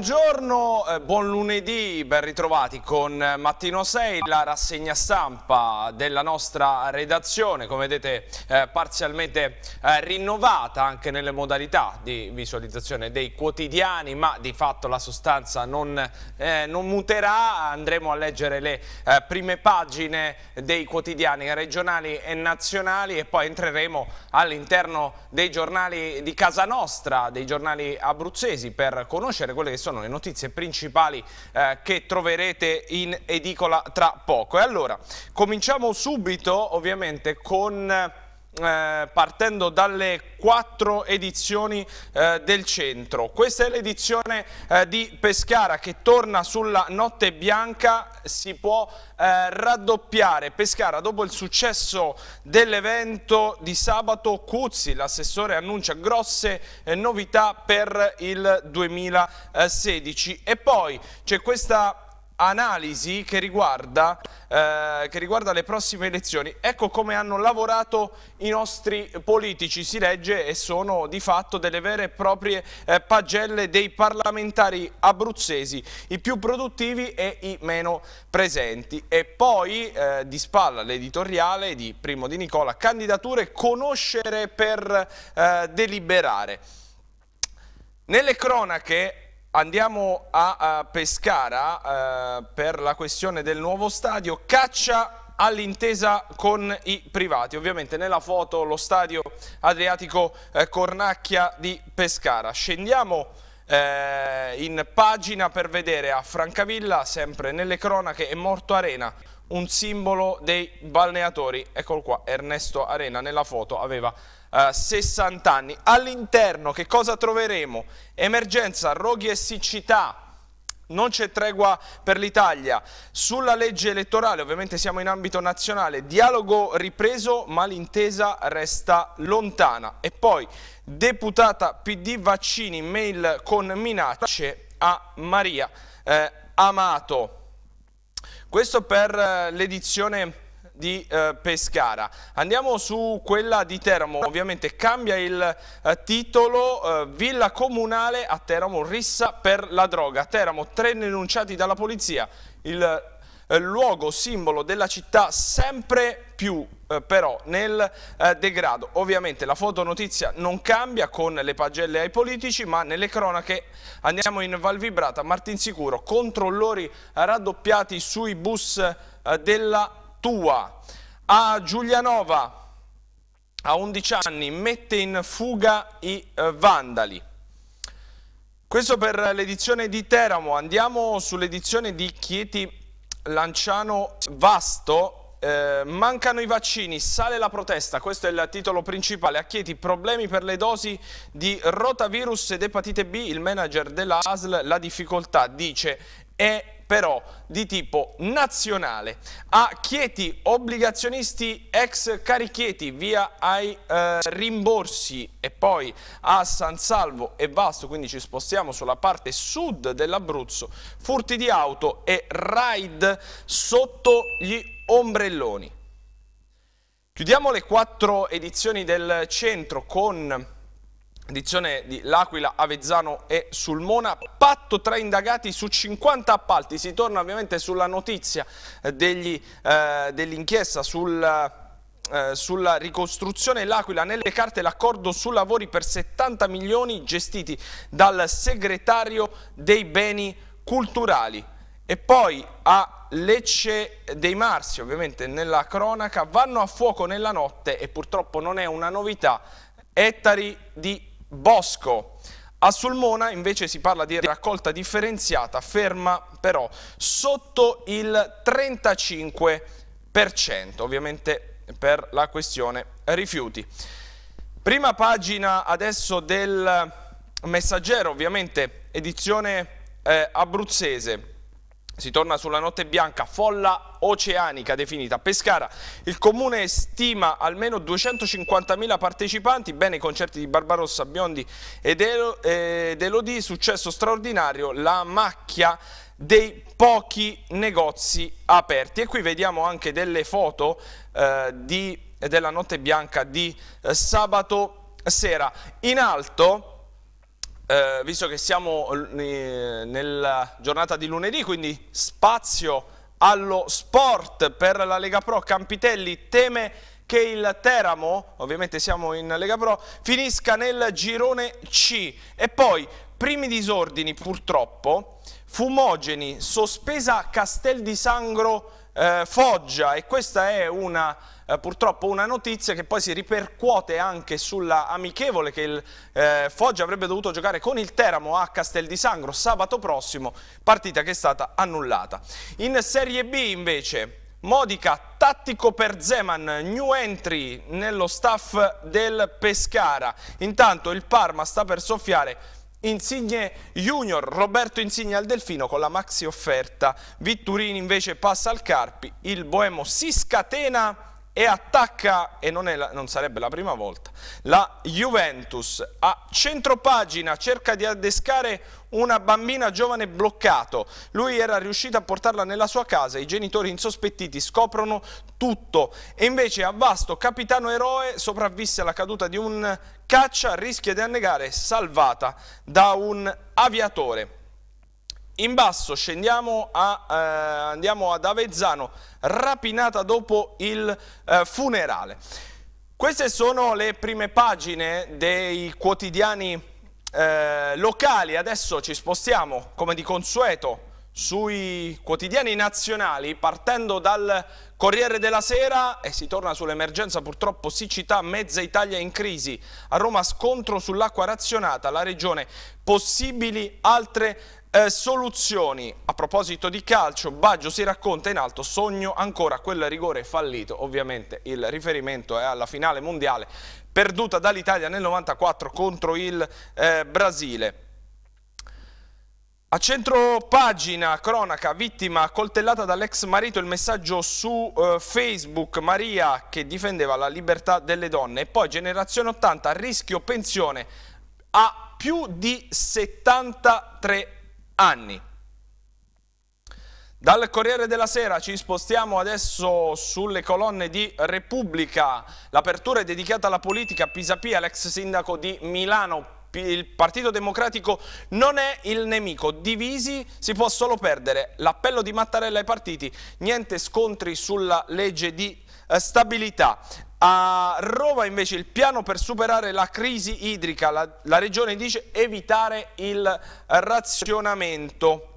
Buongiorno eh, buon lunedì, ben ritrovati con eh, Mattino 6, la rassegna stampa della nostra redazione, come vedete eh, parzialmente eh, rinnovata anche nelle modalità di visualizzazione dei quotidiani, ma di fatto la sostanza non, eh, non muterà, andremo a leggere le eh, prime pagine dei quotidiani regionali e nazionali e poi entreremo all'interno dei giornali di casa nostra, dei giornali abruzzesi per conoscere quelle che sono le notizie principali principali eh, che troverete in edicola tra poco. E allora, cominciamo subito ovviamente con eh, eh, partendo dalle quattro edizioni eh, del centro. Questa è l'edizione eh, di Pescara che torna sulla notte bianca, si può eh, raddoppiare. Pescara dopo il successo dell'evento di sabato, Cuzzi, l'assessore annuncia grosse eh, novità per il 2016. E poi c'è questa analisi che riguarda, eh, che riguarda, le prossime elezioni. Ecco come hanno lavorato i nostri politici, si legge e sono di fatto delle vere e proprie eh, pagelle dei parlamentari abruzzesi, i più produttivi e i meno presenti. E poi eh, di spalla l'editoriale di Primo Di Nicola, candidature conoscere per eh, deliberare. Nelle cronache Andiamo a, a Pescara eh, per la questione del nuovo stadio, caccia all'intesa con i privati. Ovviamente nella foto lo stadio Adriatico eh, Cornacchia di Pescara. Scendiamo eh, in pagina per vedere a Francavilla, sempre nelle cronache, è morto Arena, un simbolo dei balneatori. Eccolo qua, Ernesto Arena nella foto aveva 60 eh, anni. All'interno che cosa troveremo? Emergenza, roghi e siccità. Non c'è tregua per l'Italia. Sulla legge elettorale, ovviamente siamo in ambito nazionale, dialogo ripreso ma l'intesa resta lontana. E poi deputata PD vaccini, mail con minacce a Maria eh, Amato. Questo per eh, l'edizione di eh, Pescara. Andiamo su quella di Teramo, ovviamente cambia il eh, titolo eh, Villa Comunale a Teramo, rissa per la droga. Teramo, tre denunciati dalla polizia, il eh, luogo simbolo della città sempre più eh, però nel eh, degrado. Ovviamente la fotonotizia non cambia con le pagelle ai politici, ma nelle cronache andiamo in Valvibrata, Martinsicuro, controllori raddoppiati sui bus eh, della tua. A Giulianova, a 11 anni, mette in fuga i eh, vandali. Questo per l'edizione di Teramo. Andiamo sull'edizione di Chieti Lanciano Vasto. Eh, mancano i vaccini, sale la protesta, questo è il titolo principale. A Chieti problemi per le dosi di rotavirus ed epatite B, il manager della ASL, la difficoltà, dice è però di tipo nazionale. A Chieti, obbligazionisti ex Carichieti, via ai eh, rimborsi e poi a San Salvo e Vasto, quindi ci spostiamo sulla parte sud dell'Abruzzo, furti di auto e raid sotto gli ombrelloni. Chiudiamo le quattro edizioni del centro con Dizione di L'Aquila, Avezzano e Sulmona, patto tra indagati su 50 appalti, si torna ovviamente sulla notizia eh, eh dell'inchiesta sul eh, sulla ricostruzione L'Aquila nelle carte l'accordo su lavori per 70 milioni gestiti dal segretario dei beni culturali e poi a Lecce dei Marsi ovviamente nella cronaca vanno a fuoco nella notte e purtroppo non è una novità ettari di bosco. A Sulmona invece si parla di raccolta differenziata, ferma però sotto il 35%, ovviamente per la questione rifiuti. Prima pagina adesso del messaggero, ovviamente edizione eh, abruzzese. Si torna sulla notte bianca, folla oceanica definita Pescara. Il comune stima almeno 250.000 partecipanti, bene i concerti di Barbarossa, Biondi e Delodì, successo straordinario, la macchia dei pochi negozi aperti. E qui vediamo anche delle foto eh, di, della notte bianca di eh, sabato sera. In alto eh, visto che siamo nella giornata di lunedì, quindi spazio allo sport per la Lega Pro. Campitelli teme che il Teramo, ovviamente siamo in Lega Pro, finisca nel girone C. E poi, primi disordini purtroppo, Fumogeni, sospesa Castel di Sangro, eh, Foggia. E questa è una eh, purtroppo una notizia che poi si ripercuote anche sulla amichevole che il eh, Foggia avrebbe dovuto giocare con il Teramo a Castel di Sangro sabato prossimo, partita che è stata annullata. In Serie B invece Modica, tattico per Zeman, new entry nello staff del Pescara. Intanto il Parma sta per soffiare Insigne Junior, Roberto Insigne al Delfino con la maxi offerta. Vitturini invece passa al Carpi, il Boemo si scatena e attacca, e non, la, non, sarebbe la prima volta, la Juventus. A centropagina cerca di addescare una bambina giovane bloccato. Lui era riuscito a portarla nella sua casa, i genitori insospettiti scoprono tutto. E invece a Vasto, capitano eroe, sopravvisse alla caduta di un caccia, rischia di annegare, salvata da un aviatore. In basso scendiamo a, eh, andiamo ad Avezzano, rapinata dopo il eh, funerale. Queste sono le prime pagine dei quotidiani eh, locali, adesso ci spostiamo come di consueto sui quotidiani nazionali partendo dal Corriere della Sera e si torna sull'emergenza purtroppo siccità, mezza Italia in crisi, a Roma scontro sull'acqua razionata, la regione possibili altre eh, soluzioni. A proposito di calcio, Baggio si racconta in alto, sogno ancora quel rigore fallito, ovviamente il riferimento è alla finale mondiale perduta dall'Italia nel 94 contro il eh, Brasile. A centro pagina, cronaca, vittima coltellata dall'ex marito, il messaggio su eh, Facebook, Maria che difendeva la libertà delle donne e poi generazione 80, rischio pensione a più di 73 anni. Dal Corriere della Sera ci spostiamo adesso sulle colonne di Repubblica. L'apertura è dedicata alla politica. Pisapia, l'ex sindaco di Milano, il Partito Democratico non è il nemico, divisi si può solo perdere. L'appello di Mattarella ai partiti, niente scontri sulla legge di eh, stabilità. A Roma invece il piano per superare la crisi idrica, la, la regione dice evitare il razionamento.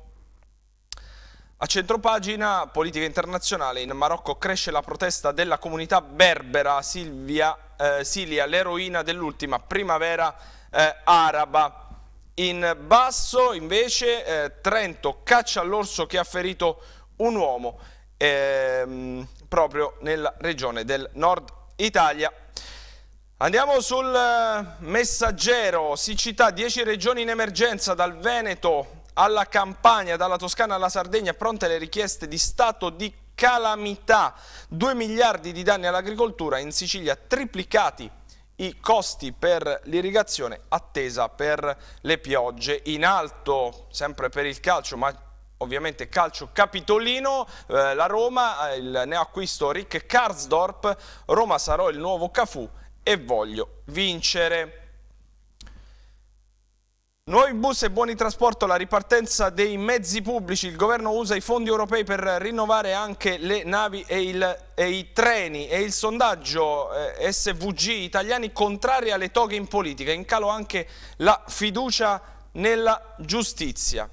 A centropagina, politica internazionale, in Marocco cresce la protesta della comunità berbera Silvia, eh, Silia, l'eroina dell'ultima primavera eh, araba. In basso invece eh, Trento caccia l'orso che ha ferito un uomo ehm, proprio nella regione del nord Italia. Andiamo sul eh, messaggero, siccità, 10 regioni in emergenza dal Veneto alla Campania, dalla Toscana alla Sardegna, pronte le richieste di stato di calamità, 2 miliardi di danni all'agricoltura, in Sicilia triplicati i costi per l'irrigazione, attesa per le piogge, in alto sempre per il calcio, ma ovviamente calcio capitolino, eh, la Roma, eh, il neoacquisto Rick Karsdorp, Roma sarò il nuovo Cafù e voglio vincere. Nuovi bus e buoni trasporto, la ripartenza dei mezzi pubblici, il governo usa i fondi europei per rinnovare anche le navi e, il, e i treni e il sondaggio eh, SVG italiani contrari alle toghe in politica, in calo anche la fiducia nella giustizia.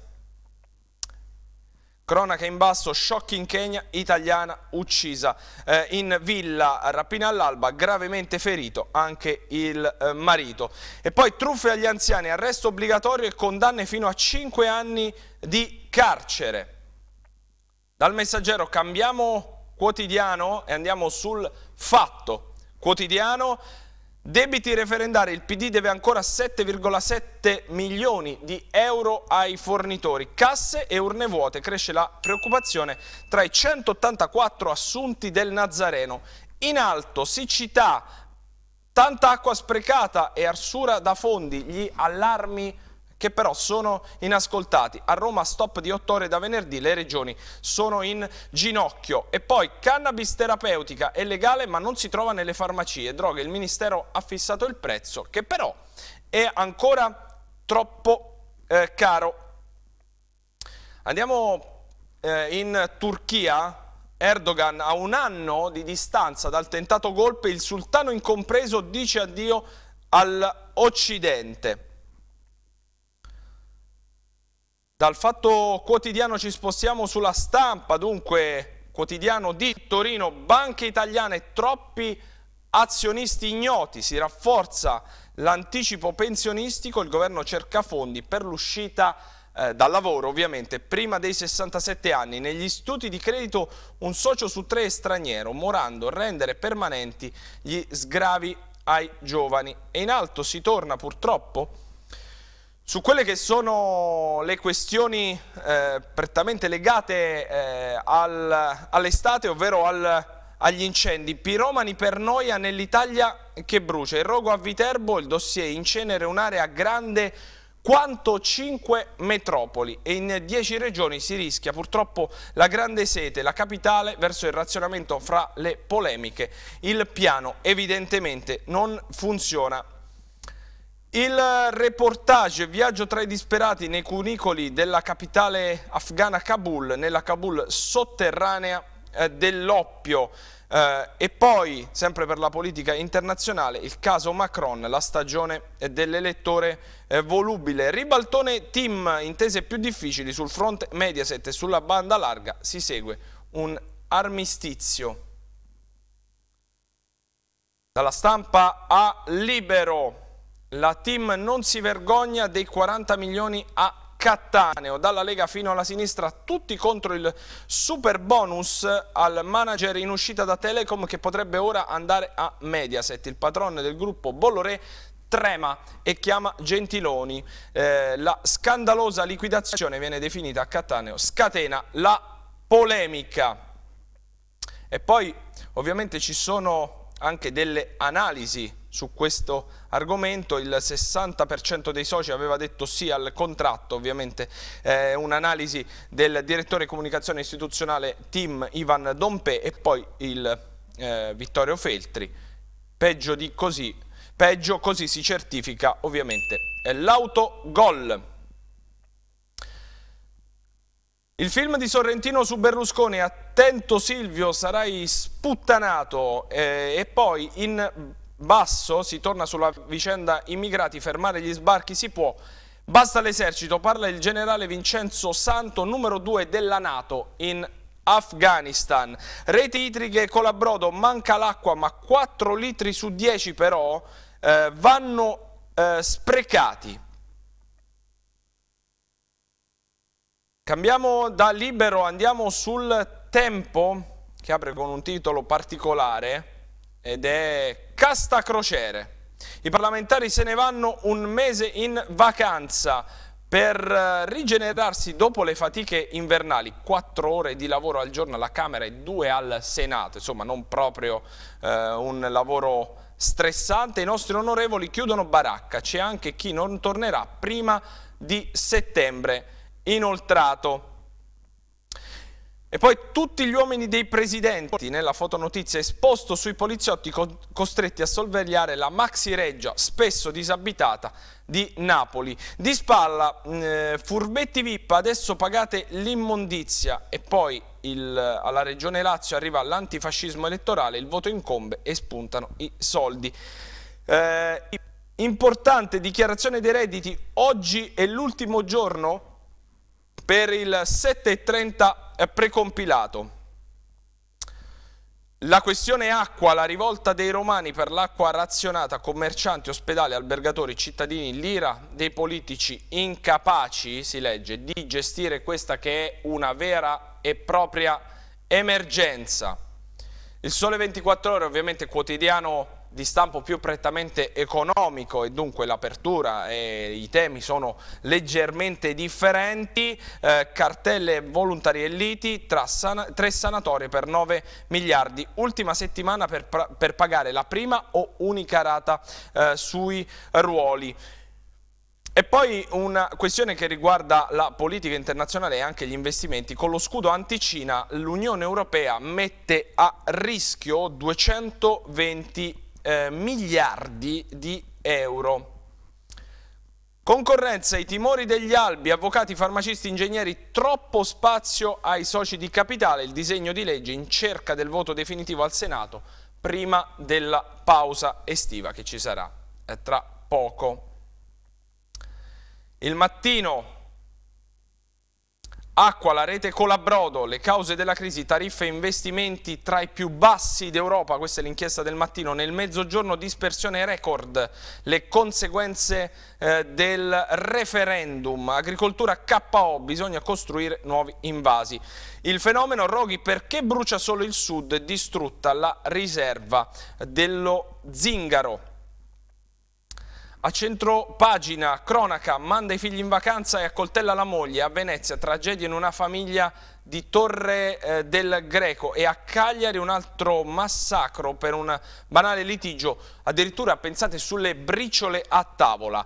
Cronaca in basso, shock in Kenya, italiana uccisa. Eh, in villa, rapina all'alba, gravemente ferito anche il eh, marito. E poi truffe agli anziani, arresto obbligatorio e condanne fino a 5 anni di carcere. Dal messaggero cambiamo quotidiano e andiamo sul fatto quotidiano. Debiti referendari, il PD deve ancora 7,7 milioni di euro ai fornitori, casse e urne vuote, cresce la preoccupazione tra i 184 assunti del Nazareno. In alto, siccità, tanta acqua sprecata e arsura da fondi, gli allarmi che però sono inascoltati. A Roma stop di 8 ore da venerdì, le regioni sono in ginocchio. E poi cannabis terapeutica è legale ma non si trova nelle farmacie, Droghe, il Ministero ha fissato il prezzo che però è ancora troppo eh, caro. Andiamo eh, in Turchia, Erdogan a un anno di distanza dal tentato golpe, il sultano incompreso dice addio all'Occidente. Dal fatto quotidiano ci spostiamo sulla stampa, dunque quotidiano di Torino, banche italiane, troppi azionisti ignoti, si rafforza l'anticipo pensionistico, il governo cerca fondi per l'uscita eh, dal lavoro ovviamente prima dei 67 anni. Negli istituti di credito un socio su tre è straniero, morando a rendere permanenti gli sgravi ai giovani. E in alto si torna purtroppo su quelle che sono le questioni eh, prettamente legate eh, al, all'estate, ovvero al, agli incendi, piromani per noia nell'Italia che brucia. Il rogo a Viterbo, il dossier in cenere, un'area grande quanto 5 metropoli e in 10 regioni si rischia purtroppo la grande sete, la capitale verso il razionamento fra le polemiche. Il piano evidentemente non funziona il reportage Viaggio tra i disperati nei cunicoli della capitale afghana Kabul, nella Kabul sotterranea eh, dell'oppio. Eh, e poi, sempre per la politica internazionale, il caso Macron, la stagione dell'elettore eh, volubile. Ribaltone team, intese più difficili sul fronte Mediaset e sulla banda larga, si segue un armistizio. Dalla stampa a libero. La team non si vergogna dei 40 milioni a Cattaneo, dalla Lega fino alla sinistra, tutti contro il super bonus al manager in uscita da Telecom che potrebbe ora andare a Mediaset. Il patrono del gruppo Bolloré trema e chiama Gentiloni. Eh, la scandalosa liquidazione viene definita a Cattaneo, scatena la polemica. E poi ovviamente ci sono anche delle analisi su questo argomento, il 60% dei soci aveva detto sì al contratto, ovviamente eh, un'analisi del direttore comunicazione istituzionale Tim Ivan Dompe e poi il eh, Vittorio Feltri, peggio di così, peggio così si certifica ovviamente l'autogol. Il film di Sorrentino su Berlusconi, attento Silvio, sarai sputtanato eh, e poi in Basso si torna sulla vicenda immigrati, fermare gli sbarchi si può. Basta l'esercito, parla il generale Vincenzo Santo, numero 2 della Nato in Afghanistan. Reti idriche brodo, manca l'acqua, ma 4 litri su 10 però eh, vanno eh, sprecati. Cambiamo da libero, andiamo sul tempo che apre con un titolo particolare ed è casta crociere. I parlamentari se ne vanno un mese in vacanza per eh, rigenerarsi dopo le fatiche invernali, quattro ore di lavoro al giorno alla Camera e due al Senato, insomma non proprio eh, un lavoro stressante, i nostri onorevoli chiudono baracca, c'è anche chi non tornerà prima di settembre inoltrato. E poi tutti gli uomini dei presidenti, nella fotonotizia esposto sui poliziotti co costretti a sorvegliare la maxi reggia, spesso disabitata, di Napoli. Di spalla, mm, eh, furbetti VIP, adesso pagate l'immondizia e poi il, alla regione Lazio arriva l'antifascismo elettorale, il voto incombe e spuntano i soldi. Eh, importante dichiarazione dei redditi, oggi è l'ultimo giorno per il 7.30 precompilato. La questione acqua, la rivolta dei romani per l'acqua razionata, commercianti, ospedali, albergatori, cittadini, l'ira dei politici incapaci, si legge, di gestire questa che è una vera e propria emergenza. Il Sole 24 Ore, ovviamente quotidiano di stampo più prettamente economico e dunque l'apertura e i temi sono leggermente differenti, eh, cartelle volontarie e liti, sana tre sanatorie per 9 miliardi, ultima settimana per, per pagare la prima o unica rata eh, sui ruoli. E poi una questione che riguarda la politica internazionale e anche gli investimenti. Con lo scudo anticina l'Unione Europea mette a rischio 220 eh, miliardi di euro. Concorrenza, i timori degli albi, avvocati, farmacisti, ingegneri, troppo spazio ai soci di capitale, il disegno di legge in cerca del voto definitivo al Senato prima della pausa estiva che ci sarà eh, tra poco. Il mattino Acqua la rete Colabrodo, le cause della crisi, tariffe e investimenti tra i più bassi d'Europa, questa è l'inchiesta del mattino, nel mezzogiorno dispersione record, le conseguenze eh, del referendum, agricoltura KO, bisogna costruire nuovi invasi. Il fenomeno Roghi perché brucia solo il sud, distrutta la riserva dello zingaro. A centro pagina, cronaca, manda i figli in vacanza e accoltella la moglie. A Venezia, tragedia in una famiglia di Torre eh, del Greco. E a Cagliari un altro massacro per un banale litigio. Addirittura pensate sulle briciole a tavola.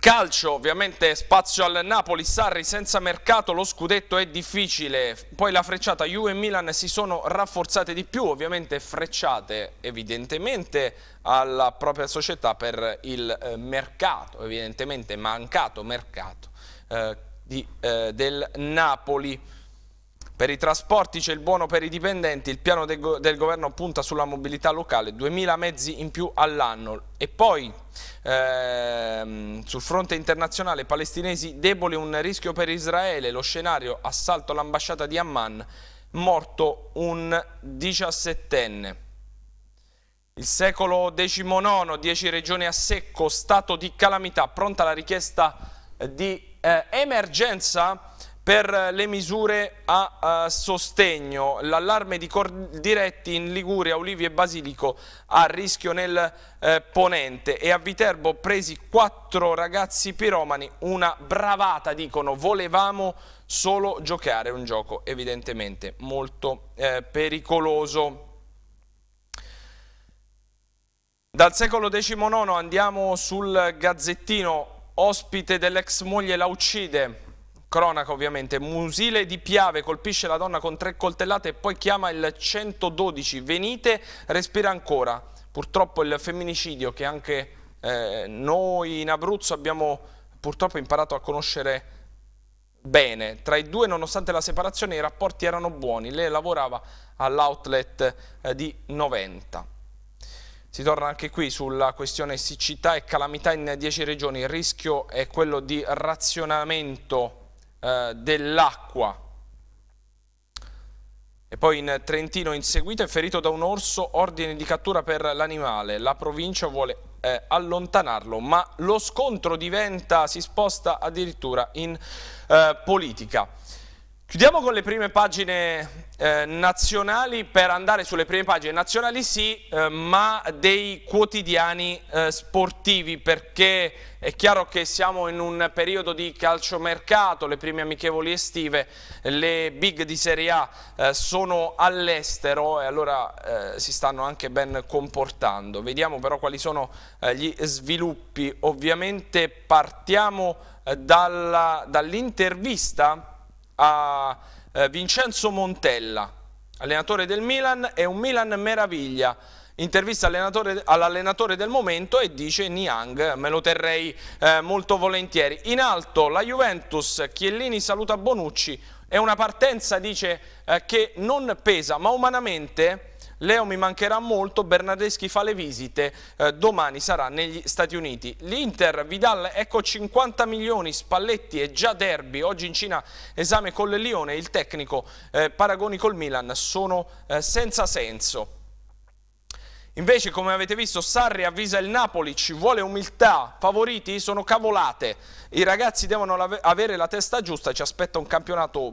Calcio, ovviamente spazio al Napoli, Sarri senza mercato, lo scudetto è difficile, poi la frecciata Juve e Milan si sono rafforzate di più, ovviamente frecciate evidentemente alla propria società per il eh, mercato, evidentemente mancato mercato eh, di, eh, del Napoli. Per i trasporti c'è il buono per i dipendenti, il piano del, go del governo punta sulla mobilità locale, 2.000 mezzi in più all'anno. E poi ehm, sul fronte internazionale palestinesi deboli un rischio per Israele, lo scenario assalto all'ambasciata di Amman, morto un 17enne. Il secolo XIX, 10 regioni a secco, stato di calamità, pronta la richiesta di eh, emergenza? per le misure a sostegno. L'allarme di diretti in Liguria, Olivi e Basilico a rischio nel eh, Ponente e a Viterbo presi quattro ragazzi piromani, una bravata dicono, volevamo solo giocare, un gioco evidentemente molto eh, pericoloso. Dal secolo XIX andiamo sul Gazzettino, ospite dell'ex moglie la uccide, Cronaca ovviamente, Musile di Piave colpisce la donna con tre coltellate e poi chiama il 112, venite, respira ancora. Purtroppo il femminicidio che anche eh, noi in Abruzzo abbiamo purtroppo imparato a conoscere bene. Tra i due, nonostante la separazione, i rapporti erano buoni. Lei lavorava all'outlet eh, di 90. Si torna anche qui sulla questione siccità e calamità in 10 regioni. Il rischio è quello di razionamento eh, dell'acqua. E poi in Trentino inseguito e ferito da un orso, ordine di cattura per l'animale. La provincia vuole eh, allontanarlo, ma lo scontro diventa, si sposta addirittura in eh, politica. Chiudiamo con le prime pagine eh, nazionali per andare sulle prime pagine, nazionali sì, eh, ma dei quotidiani eh, sportivi perché è chiaro che siamo in un periodo di calciomercato, le prime amichevoli estive, le big di Serie A eh, sono all'estero e allora eh, si stanno anche ben comportando. Vediamo però quali sono gli sviluppi. Ovviamente partiamo dall'intervista dall a eh, Vincenzo Montella, allenatore del Milan, è un Milan meraviglia. Intervista all'allenatore all del momento e dice Niang, me lo terrei eh, molto volentieri. In alto la Juventus, Chiellini saluta Bonucci, è una partenza dice eh, che non pesa, ma umanamente Leo mi mancherà molto, Bernardeschi fa le visite, eh, domani sarà negli Stati Uniti. L'Inter, Vidal, ecco 50 milioni, Spalletti è già derby, oggi in Cina esame con le Lione, il tecnico eh, paragoni col Milan sono eh, senza senso. Invece, come avete visto, Sarri avvisa il Napoli, ci vuole umiltà, favoriti sono cavolate. I ragazzi devono avere la testa giusta, ci aspetta un campionato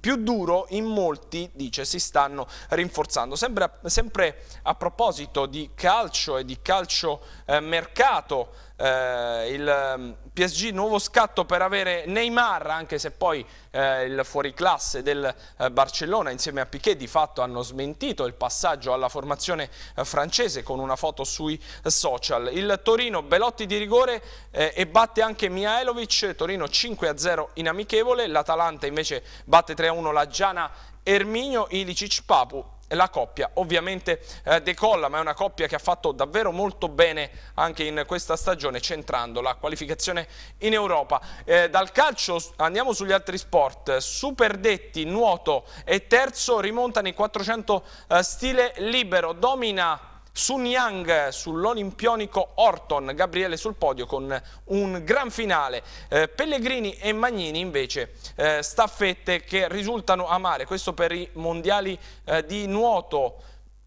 più duro, in molti, dice, si stanno rinforzando. Sembra, sempre a proposito di calcio e di calcio eh, mercato, eh, il ehm, PSG nuovo scatto per avere Neymar, anche se poi eh, il fuoriclasse del eh, Barcellona insieme a Piquet di fatto hanno smentito il passaggio alla formazione eh, francese con una foto sui social. Il Torino, Belotti di rigore eh, e batte anche Miaelovic, Torino 5-0 in amichevole, l'Atalanta invece batte 3-1 la Giana Erminio, Ilicic Papu la coppia ovviamente eh, decolla, ma è una coppia che ha fatto davvero molto bene anche in questa stagione, centrando la qualificazione in Europa. Eh, dal calcio andiamo sugli altri sport, Superdetti, nuoto e terzo, rimontano i 400 eh, stile libero, domina Sun Yang sull'olimpionico Orton, Gabriele sul podio con un gran finale. Eh, Pellegrini e Magnini invece eh, staffette che risultano amare, questo per i mondiali eh, di nuoto.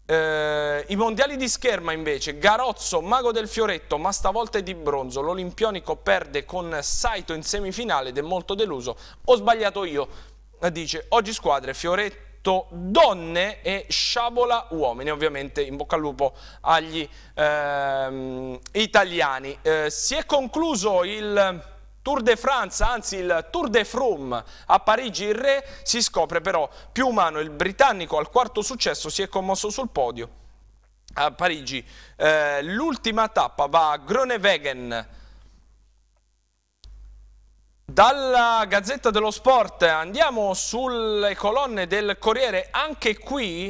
Eh, I mondiali di scherma invece, Garozzo, mago del fioretto, ma stavolta è di bronzo, l'olimpionico perde con Saito in semifinale ed è molto deluso. Ho sbagliato io, dice oggi squadre fioretto detto donne e sciabola uomini, ovviamente in bocca al lupo agli ehm, italiani. Eh, si è concluso il... Tour de France, anzi il Tour de Froome a Parigi il re, si scopre però più umano il britannico al quarto successo si è commosso sul podio a Parigi. Eh, l'ultima tappa va a Groenewegen, dalla Gazzetta dello Sport andiamo sulle colonne del Corriere, anche qui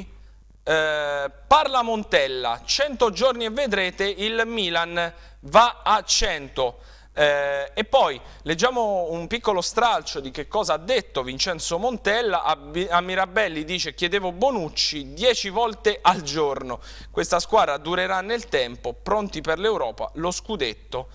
eh, parla Montella, 100 giorni e vedrete il Milan va a 100. Eh, e poi leggiamo un piccolo stralcio di che cosa ha detto Vincenzo Montella a, a Mirabelli dice chiedevo Bonucci 10 volte al giorno questa squadra durerà nel tempo pronti per l'Europa lo scudetto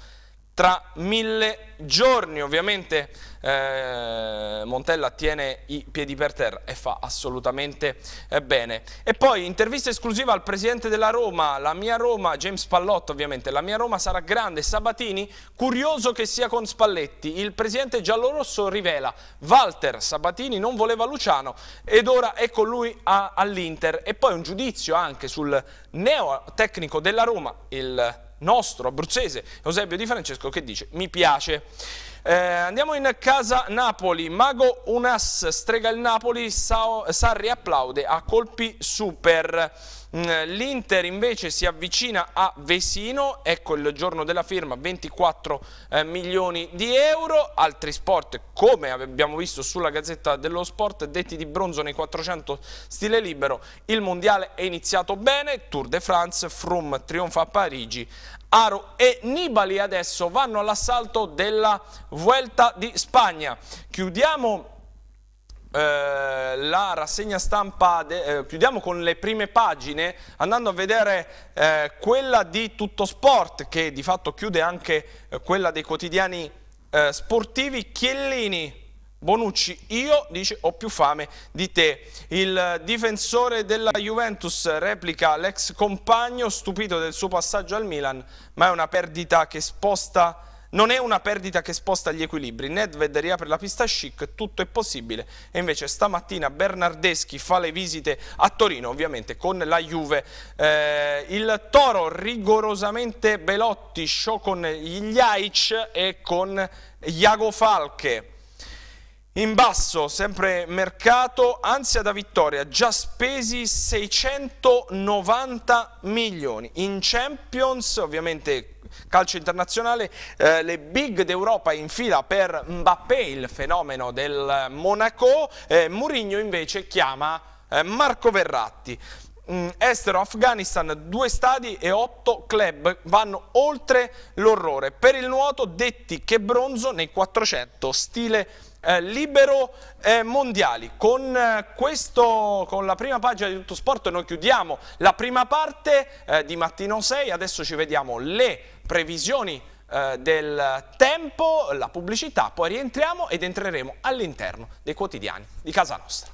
tra mille giorni. Ovviamente eh, Montella tiene i piedi per terra e fa assolutamente eh, bene. E poi intervista esclusiva al presidente della Roma, la mia Roma, James Pallotto ovviamente, la mia Roma sarà grande, Sabatini, curioso che sia con Spalletti, il presidente giallorosso rivela, Walter Sabatini non voleva Luciano ed ora è con ecco lui all'Inter. E poi un giudizio anche sul neotecnico della Roma, il presidente nostro abruzzese, Eusebio Di Francesco, che dice mi piace. Eh, andiamo in casa Napoli, Mago Unas strega il Napoli, Sarri applaude a colpi super. Mm, L'Inter invece si avvicina a Vesino, ecco il giorno della firma, 24 eh, milioni di euro. Altri sport, come abbiamo visto sulla Gazzetta dello Sport, detti di bronzo nei 400 stile libero. Il Mondiale è iniziato bene, Tour de France, Froome trionfa a Parigi, Aro e Nibali adesso vanno all'assalto della Vuelta di Spagna. Chiudiamo eh, la rassegna stampa, de, eh, chiudiamo con le prime pagine, andando a vedere eh, quella di Tutto Sport, che di fatto chiude anche eh, quella dei quotidiani eh, sportivi. Chiellini, Bonucci, io dice ho più fame di te. Il difensore della Juventus replica l'ex compagno stupito del suo passaggio al Milan, ma è una perdita che sposta non è una perdita che sposta gli equilibri, Nedved riapre la pista chic, tutto è possibile e invece stamattina Bernardeschi fa le visite a Torino ovviamente con la Juve. Eh, il Toro rigorosamente Belotti, show con gli Aic e con Iago Falche. In basso, sempre mercato, ansia da vittoria, già spesi 690 milioni. In Champions, ovviamente calcio internazionale, eh, le big d'Europa in fila per Mbappé, il fenomeno del Monaco, eh, Mourinho invece chiama eh, Marco Verratti. Mm, estero, Afghanistan, due stadi e otto club vanno oltre l'orrore. Per il nuoto, detti che bronzo nei 400, stile eh, libero eh, mondiali. Con, eh, questo, con la prima pagina di Tutto Sport noi chiudiamo la prima parte eh, di Mattino 6, adesso ci vediamo le previsioni eh, del tempo, la pubblicità, poi rientriamo ed entreremo all'interno dei quotidiani di casa nostra.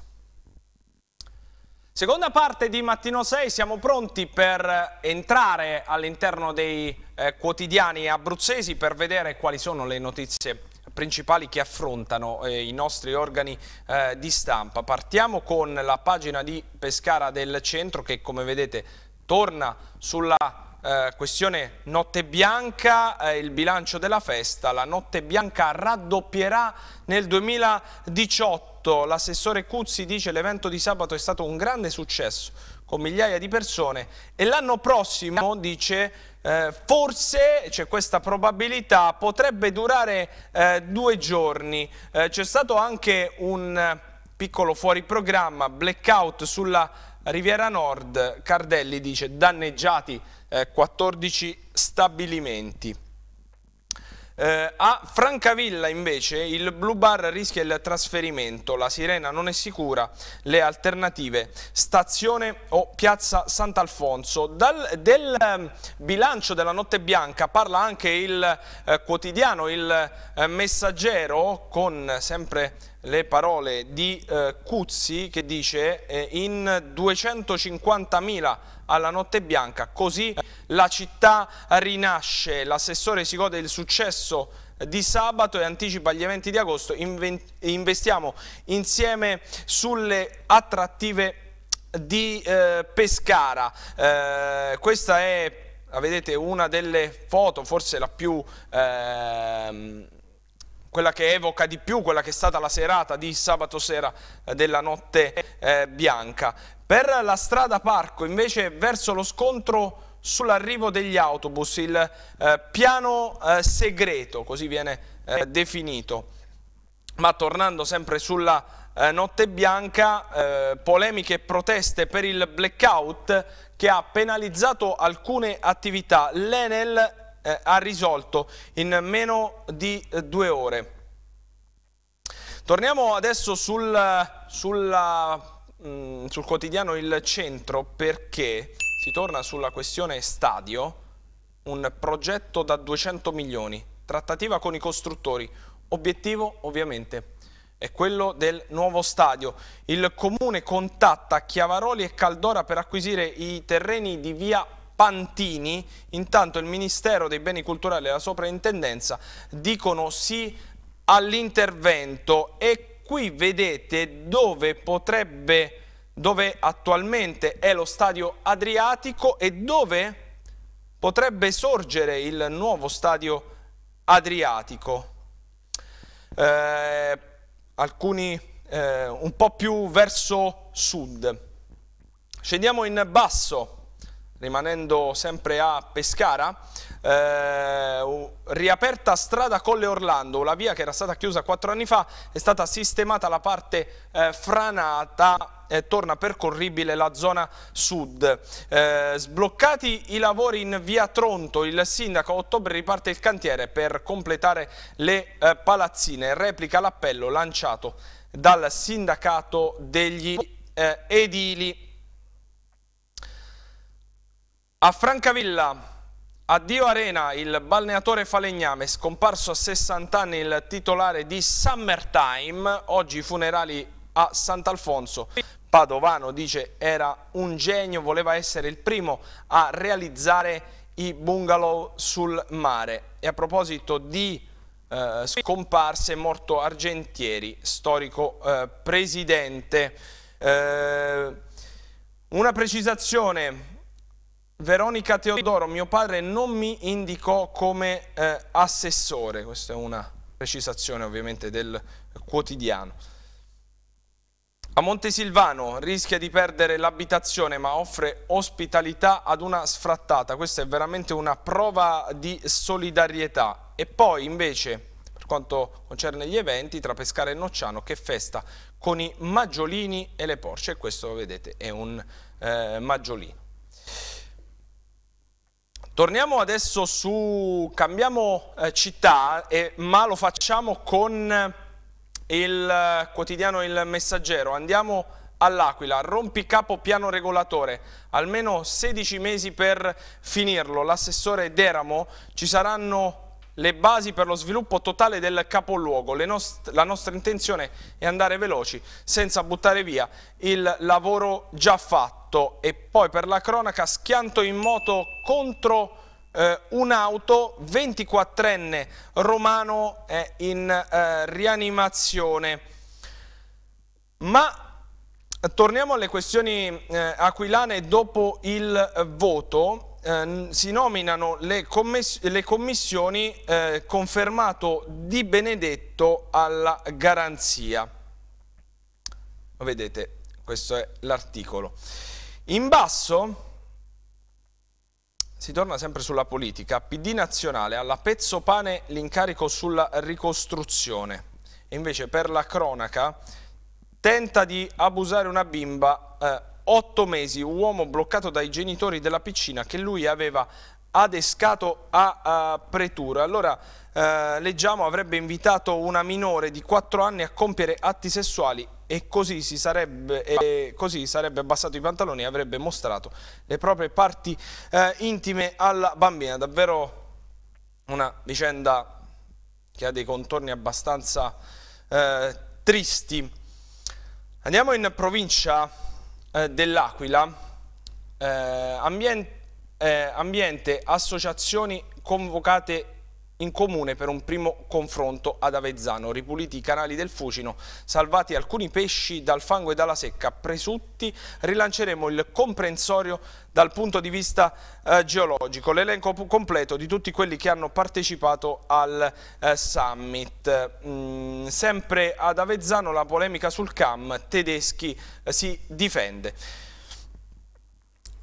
Seconda parte di Mattino 6, siamo pronti per entrare all'interno dei eh, quotidiani abruzzesi per vedere quali sono le notizie principali che affrontano eh, i nostri organi eh, di stampa. Partiamo con la pagina di Pescara del Centro che come vedete torna sulla eh, questione notte bianca, eh, il bilancio della festa, la notte bianca raddoppierà nel 2018. L'assessore Cuzzi dice che l'evento di sabato è stato un grande successo con migliaia di persone e l'anno prossimo, dice, eh, forse c'è cioè questa probabilità, potrebbe durare eh, due giorni. Eh, c'è stato anche un piccolo fuori programma, blackout sulla Riviera Nord, Cardelli dice danneggiati eh, 14 stabilimenti. Eh, a Francavilla invece il Blue Bar rischia il trasferimento, la sirena non è sicura, le alternative stazione o piazza Sant'Alfonso. del eh, bilancio della notte bianca parla anche il eh, quotidiano, il eh, messaggero con sempre le parole di eh, Cuzzi che dice eh, in 250.000 alla notte bianca, così la città rinasce, l'assessore si gode del successo di sabato e anticipa gli eventi di agosto, investiamo insieme sulle attrattive di eh, Pescara, eh, questa è vedete una delle foto, forse la più eh, quella che evoca di più, quella che è stata la serata di sabato sera eh, della notte eh, bianca. Per la strada Parco invece verso lo scontro sull'arrivo degli autobus, il eh, piano eh, segreto, così viene eh, definito. Ma tornando sempre sulla eh, notte bianca, polemiche e proteste per il blackout che ha penalizzato alcune attività. L'Enel eh, ha risolto in meno di eh, due ore. Torniamo adesso sul, sulla, mh, mm, sul quotidiano Il Centro perché si torna sulla questione stadio, un progetto da 200 milioni, trattativa con i costruttori, obiettivo ovviamente è quello del nuovo stadio. Il comune contatta Chiavaroli e Caldora per acquisire i terreni di via Pantini, intanto il Ministero dei Beni Culturali e la Soprintendenza dicono sì all'intervento e qui vedete dove potrebbe, dove attualmente è lo stadio Adriatico e dove potrebbe sorgere il nuovo stadio Adriatico. Eh, alcuni eh, un po' più verso sud. Scendiamo in basso rimanendo sempre a Pescara, eh, riaperta strada Colle Orlando, la via che era stata chiusa quattro anni fa, è stata sistemata la parte eh, franata e torna percorribile la zona sud. Eh, sbloccati i lavori in via Tronto, il sindaco a ottobre riparte il cantiere per completare le eh, palazzine, replica l'appello lanciato dal sindacato degli eh, edili a Francavilla, addio Arena, il balneatore falegname, scomparso a 60 anni il titolare di Summertime, oggi i funerali a Sant'Alfonso. Padovano dice era un genio, voleva essere il primo a realizzare i bungalow sul mare. E a proposito di eh, scomparse, è morto Argentieri, storico eh, presidente. Eh, una precisazione Veronica Teodoro, mio padre non mi indicò come eh, assessore, questa è una precisazione ovviamente del quotidiano. A Montesilvano rischia di perdere l'abitazione ma offre ospitalità ad una sfrattata, questa è veramente una prova di solidarietà. E poi invece, per quanto concerne gli eventi, tra Pescara e Nocciano che festa con i maggiolini e le Porsche, e questo vedete è un eh, maggiolino. Torniamo adesso su, cambiamo eh, città, eh, ma lo facciamo con eh, il eh, quotidiano Il Messaggero. Andiamo all'Aquila, rompicapo piano regolatore, almeno 16 mesi per finirlo. L'assessore Deramo, ci saranno le basi per lo sviluppo totale del capoluogo. Nost la nostra intenzione è andare veloci senza buttare via il lavoro già fatto. E poi per la cronaca schianto in moto contro eh, un'auto, 24enne romano è eh, in eh, rianimazione. Ma torniamo alle questioni eh, aquilane dopo il voto Ehm, si nominano le, commiss le commissioni eh, confermato Di Benedetto alla garanzia. Vedete, questo è l'articolo. In basso si torna sempre sulla politica. PD nazionale alla pezzo pane l'incarico sulla ricostruzione. E invece per la cronaca tenta di abusare una bimba eh, otto mesi, uomo bloccato dai genitori della piscina che lui aveva adescato a, a pretura. Allora eh, leggiamo avrebbe invitato una minore di 4 anni a compiere atti sessuali e così si sarebbe, eh, così sarebbe abbassato i pantaloni e avrebbe mostrato le proprie parti eh, intime alla bambina. Davvero una vicenda che ha dei contorni abbastanza eh, tristi. Andiamo in provincia eh, dell'Aquila, eh, ambien eh, ambiente associazioni convocate in comune per un primo confronto ad Avezzano, ripuliti i canali del Fucino, salvati alcuni pesci dal fango e dalla secca, presutti, rilanceremo il comprensorio dal punto di vista eh, geologico, l'elenco completo di tutti quelli che hanno partecipato al eh, summit. Mm, sempre ad Avezzano la polemica sul CAM, tedeschi eh, si difende.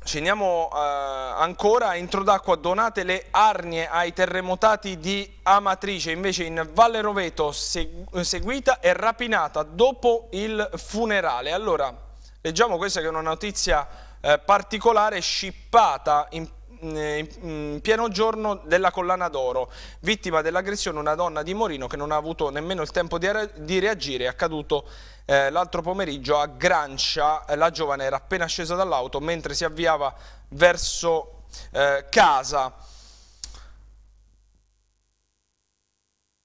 Scendiamo eh, ancora, entro d'acqua donate le arnie ai terremotati di Amatrice, invece in Valle Roveto seguita e rapinata dopo il funerale. Allora, leggiamo questa che è una notizia eh, particolare, scippata in Mm, eh, in mm, pieno giorno della collana d'oro, vittima dell'aggressione una donna di Morino che non ha avuto nemmeno il tempo di reagire, è accaduto eh, l'altro pomeriggio a Grancia, la giovane era appena scesa dall'auto mentre si avviava verso eh, casa.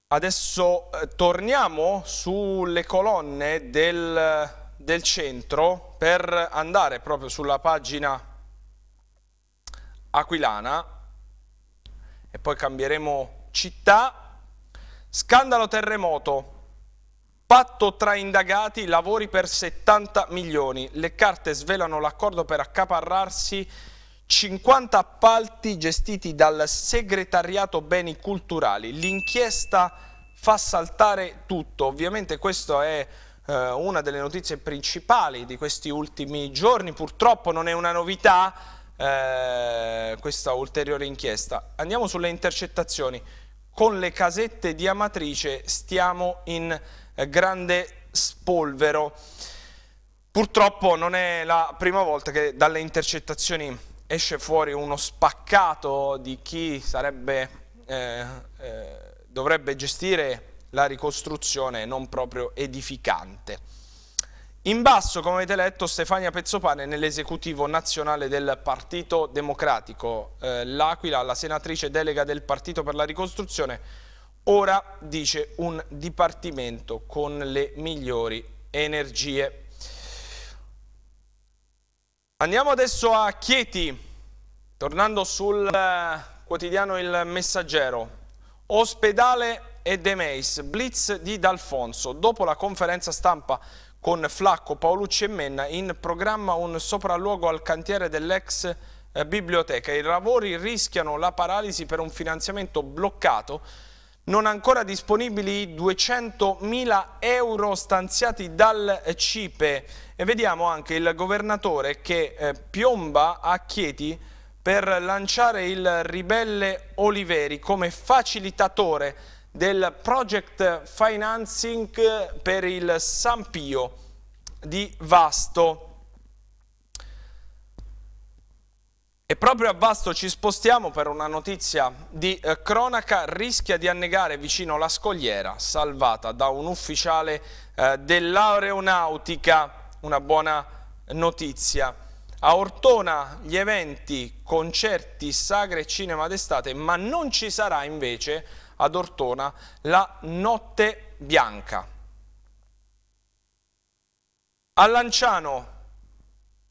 Adesso eh, torniamo sulle colonne del, del centro per andare proprio sulla pagina aquilana e poi cambieremo città, scandalo terremoto, patto tra indagati, lavori per 70 milioni, le carte svelano l'accordo per accaparrarsi 50 appalti gestiti dal segretariato beni culturali, l'inchiesta fa saltare tutto, ovviamente questa è eh, una delle notizie principali di questi ultimi giorni, purtroppo non è una novità, eh, questa ulteriore inchiesta. Andiamo sulle intercettazioni. Con le casette di Amatrice stiamo in eh, grande spolvero. Purtroppo non è la prima volta che dalle intercettazioni esce fuori uno spaccato di chi sarebbe, eh, eh dovrebbe gestire la ricostruzione non proprio edificante. In basso, come avete letto, Stefania Pezzopane nell'esecutivo nazionale del Partito Democratico. Eh, L'Aquila, la senatrice delega del Partito per la ricostruzione, ora dice un dipartimento con le migliori energie. Andiamo adesso a Chieti, tornando sul eh, quotidiano Il Messaggero. Ospedale e De Meis, blitz di D'Alfonso. Dopo la conferenza stampa con Flacco, Paolucci e Menna in programma un sopralluogo al cantiere dell'ex eh, biblioteca. I lavori rischiano la paralisi per un finanziamento bloccato non ancora disponibili i 200.000 euro stanziati dal CIPE e vediamo anche il governatore che eh, piomba a Chieti per lanciare il ribelle Oliveri come facilitatore del project financing per il San Pio di Vasto. E proprio a Vasto ci spostiamo per una notizia di eh, cronaca, rischia di annegare vicino la scogliera, salvata da un ufficiale eh, dell'aeronautica, una buona notizia. A Ortona gli eventi, concerti, sagre e cinema d'estate, ma non ci sarà invece ad Ortona la Notte Bianca. A Lanciano,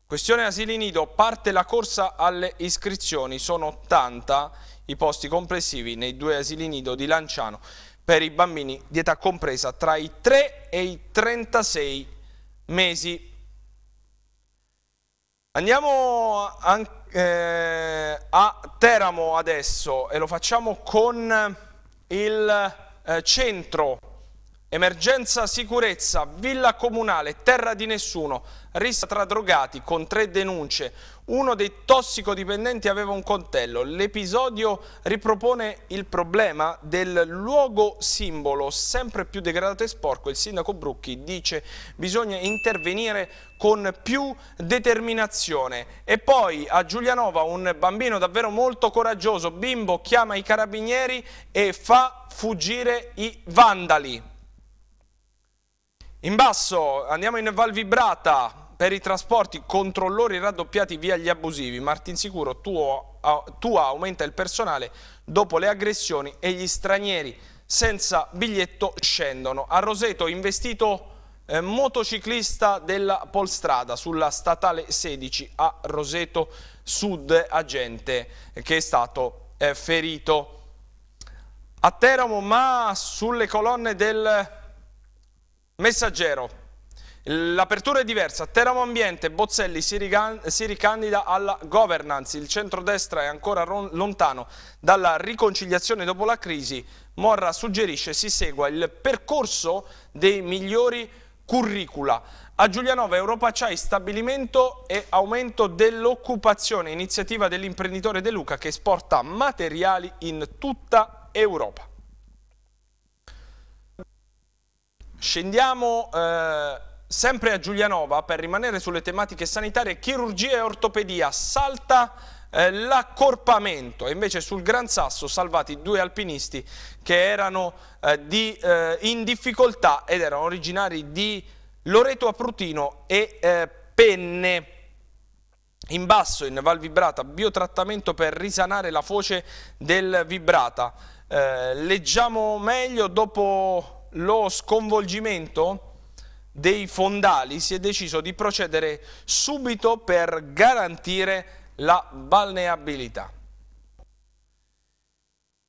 questione asili nido, parte la corsa alle iscrizioni, sono 80 i posti complessivi nei due asili nido di Lanciano per i bambini di età compresa tra i 3 e i 36 mesi. Andiamo a, eh, a Teramo adesso e lo facciamo con il eh, centro Emergenza sicurezza, villa comunale, terra di nessuno, rissa tra drogati con tre denunce. Uno dei tossicodipendenti aveva un contello. L'episodio ripropone il problema del luogo simbolo sempre più degradato e sporco. Il sindaco Brucchi dice bisogna intervenire con più determinazione. E poi a Giulianova un bambino davvero molto coraggioso, bimbo, chiama i carabinieri e fa fuggire i vandali. In basso andiamo in Val Vibrata, per i trasporti controllori raddoppiati via gli abusivi. Martinsicuro tuo, tua aumenta il personale dopo le aggressioni e gli stranieri senza biglietto scendono. A Roseto investito eh, motociclista della Polstrada sulla statale 16 a Roseto Sud, agente che è stato eh, ferito. A Teramo ma sulle colonne del Messaggero. L'apertura è diversa, Teramo Ambiente, Bozzelli si, si ricandida alla governance, il centrodestra è ancora lontano dalla riconciliazione dopo la crisi, Morra suggerisce si segua il percorso dei migliori curricula. A Giulianova Europa c'hai stabilimento e aumento dell'occupazione, iniziativa dell'imprenditore De Luca che esporta materiali in tutta Europa. Scendiamo eh, sempre a Giulianova per rimanere sulle tematiche sanitarie, chirurgia e ortopedia, salta eh, l'accorpamento e invece sul Gran Sasso salvati due alpinisti che erano eh, di, eh, in difficoltà ed erano originari di Loreto Aprutino e eh, Penne. In basso, in Val Vibrata, biotrattamento per risanare la foce del Vibrata. leggiamo meglio dopo lo sconvolgimento dei fondali si è deciso di procedere subito per garantire la balneabilità.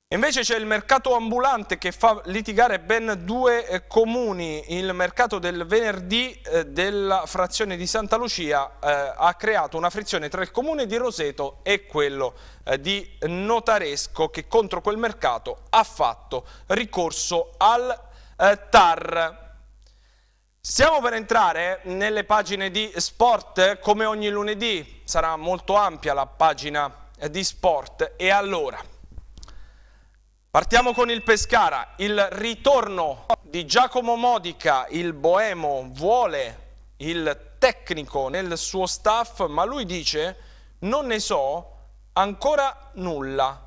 Invece c'è il mercato ambulante che fa litigare ben due eh, comuni, il mercato del venerdì eh, della frazione di Santa Lucia eh, ha creato una frizione tra il comune di Roseto e quello di Notaresco che contro quel mercato ha fatto ricorso al eh, TAR. Stiamo per entrare nelle pagine di sport, come ogni lunedì sarà molto ampia la pagina di sport e allora partiamo con il Pescara, il ritorno di Giacomo Modica, il boemo vuole il tecnico nel suo staff ma lui dice non ne so ancora nulla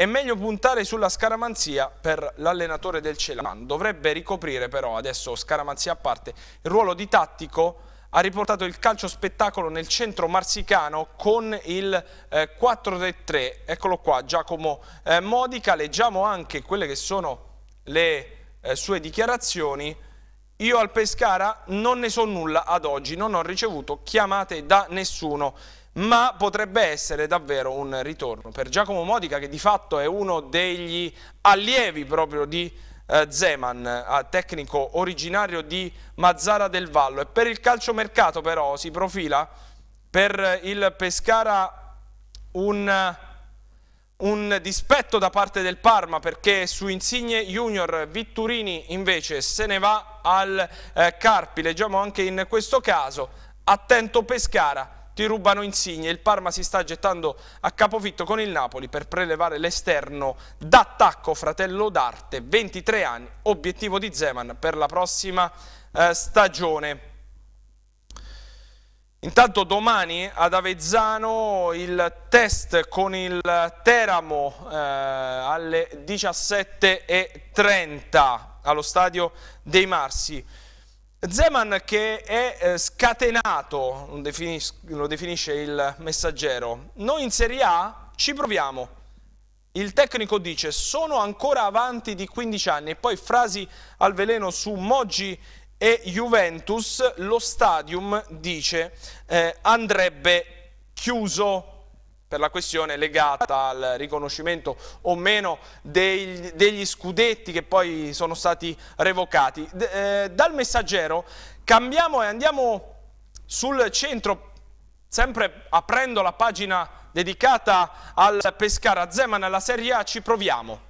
è meglio puntare sulla scaramanzia per l'allenatore del Celan. Dovrebbe ricoprire però, adesso scaramanzia a parte, il ruolo di tattico ha riportato il calcio spettacolo nel centro marsicano con il eh, 4 3 Eccolo qua, Giacomo eh, Modica. Leggiamo anche quelle che sono le eh, sue dichiarazioni. Io al Pescara non ne so nulla ad oggi, non ho ricevuto chiamate da nessuno ma potrebbe essere davvero un ritorno per Giacomo Modica che di fatto è uno degli allievi proprio di eh, Zeman, eh, tecnico originario di Mazzara del Vallo e per il calciomercato però si profila per il Pescara un, un dispetto da parte del Parma perché su Insigne Junior Vitturini invece se ne va al eh, Carpi, leggiamo anche in questo caso, attento Pescara ti rubano Insigne, il Parma si sta gettando a capofitto con il Napoli per prelevare l'esterno d'attacco fratello d'arte, 23 anni, obiettivo di Zeman per la prossima eh, stagione. Intanto domani ad Avezzano il test con il Teramo eh, alle 17.30 allo stadio dei Marsi. Zeman che è eh, scatenato, lo, definisce il messaggero, noi in Serie A ci proviamo. Il tecnico dice sono ancora avanti di 15 anni e poi frasi al veleno su Moggi e Juventus, lo stadium dice eh, andrebbe chiuso per la questione legata al riconoscimento o meno dei, degli scudetti che poi sono stati revocati. De, eh, dal messaggero cambiamo e andiamo sul centro, sempre aprendo la pagina dedicata al Pescara Zeman, alla Serie A ci proviamo.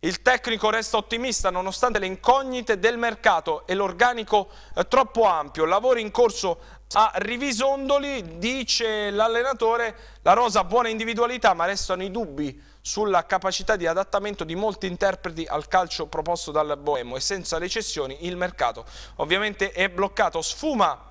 Il tecnico resta ottimista nonostante le incognite del mercato e l'organico eh, troppo ampio. Lavori in corso a Rivisondoli dice l'allenatore la rosa buona individualità ma restano i dubbi sulla capacità di adattamento di molti interpreti al calcio proposto dal Boemo e senza recessioni il mercato ovviamente è bloccato. Sfuma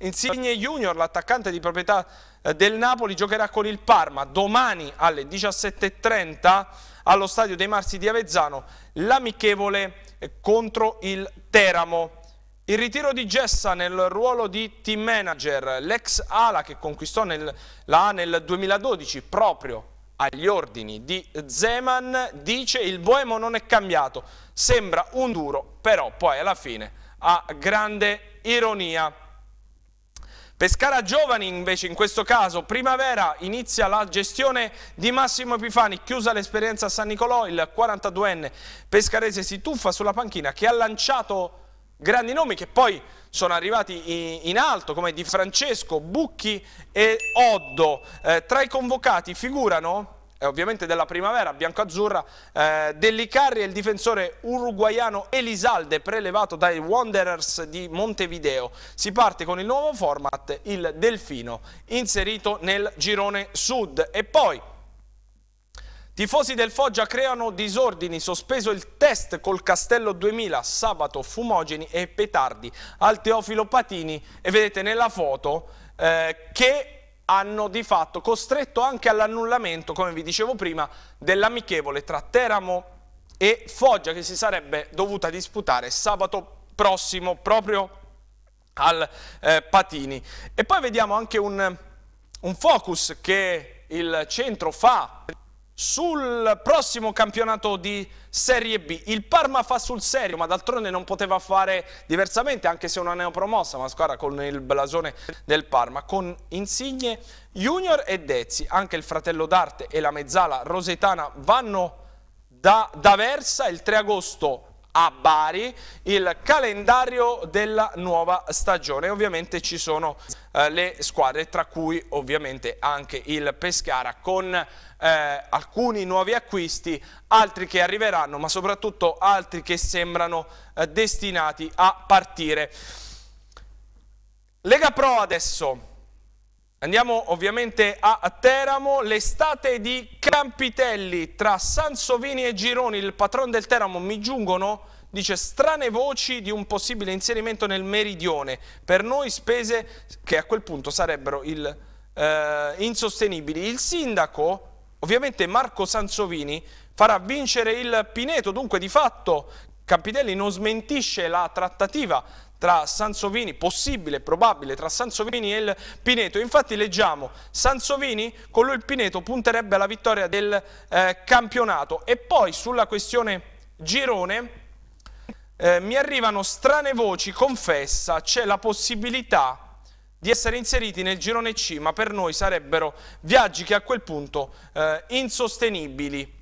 Insigne Junior, l'attaccante di proprietà eh, del Napoli, giocherà con il Parma domani alle 17.30 allo stadio dei Marsi di Avezzano l'amichevole eh, contro il Teramo. Il ritiro di Gessa nel ruolo di team manager, l'ex ala che conquistò nel, la A nel 2012 proprio agli ordini di Zeman, dice il Boemo non è cambiato, sembra un duro, però poi alla fine ha grande ironia. Pescara Giovani invece in questo caso, primavera inizia la gestione di Massimo Epifani, chiusa l'esperienza a San Nicolò, il 42enne pescarese si tuffa sulla panchina che ha lanciato grandi nomi che poi sono arrivati in alto come Di Francesco, Bucchi e Oddo. Eh, tra i convocati figurano eh, ovviamente della primavera bianco-azzurra eh, Dellicarri e il difensore uruguaiano Elisalde prelevato dai Wanderers di Montevideo. Si parte con il nuovo format, il Delfino, inserito nel girone sud e poi Tifosi del Foggia creano disordini, sospeso il test col Castello 2000, sabato fumogeni e petardi al Teofilo Patini e vedete nella foto eh, che hanno di fatto costretto anche all'annullamento, come vi dicevo prima, dell'amichevole tra Teramo e Foggia che si sarebbe dovuta disputare sabato prossimo proprio al eh, Patini. E poi vediamo anche un, un focus che il centro fa sul prossimo campionato di Serie B. Il Parma fa sul serio, ma d'altronde non poteva fare diversamente, anche se è una neopromossa, ma squadra con il blasone del Parma, con insigne Junior e Dezzi. Anche il fratello d'arte e la mezzala rosetana vanno da, da Versa il 3 agosto a Bari il calendario della nuova stagione. Ovviamente ci sono eh, le squadre, tra cui ovviamente anche il Pescara con eh, alcuni nuovi acquisti, altri che arriveranno, ma soprattutto altri che sembrano eh, destinati a partire. Lega Pro adesso. Andiamo ovviamente a Teramo, l'estate di Campitelli tra Sansovini e Gironi, il patron del Teramo, mi giungono, dice, strane voci di un possibile inserimento nel meridione, per noi spese che a quel punto sarebbero il, eh, insostenibili. Il sindaco Ovviamente Marco Sansovini farà vincere il Pineto, dunque di fatto Campidelli non smentisce la trattativa tra Sansovini, possibile, probabile, tra Sansovini e il Pineto. Infatti leggiamo, Sansovini con lui il Pineto punterebbe alla vittoria del eh, campionato. E poi sulla questione girone eh, mi arrivano strane voci, confessa, c'è la possibilità di essere inseriti nel girone C, ma per noi sarebbero viaggi che a quel punto eh, insostenibili,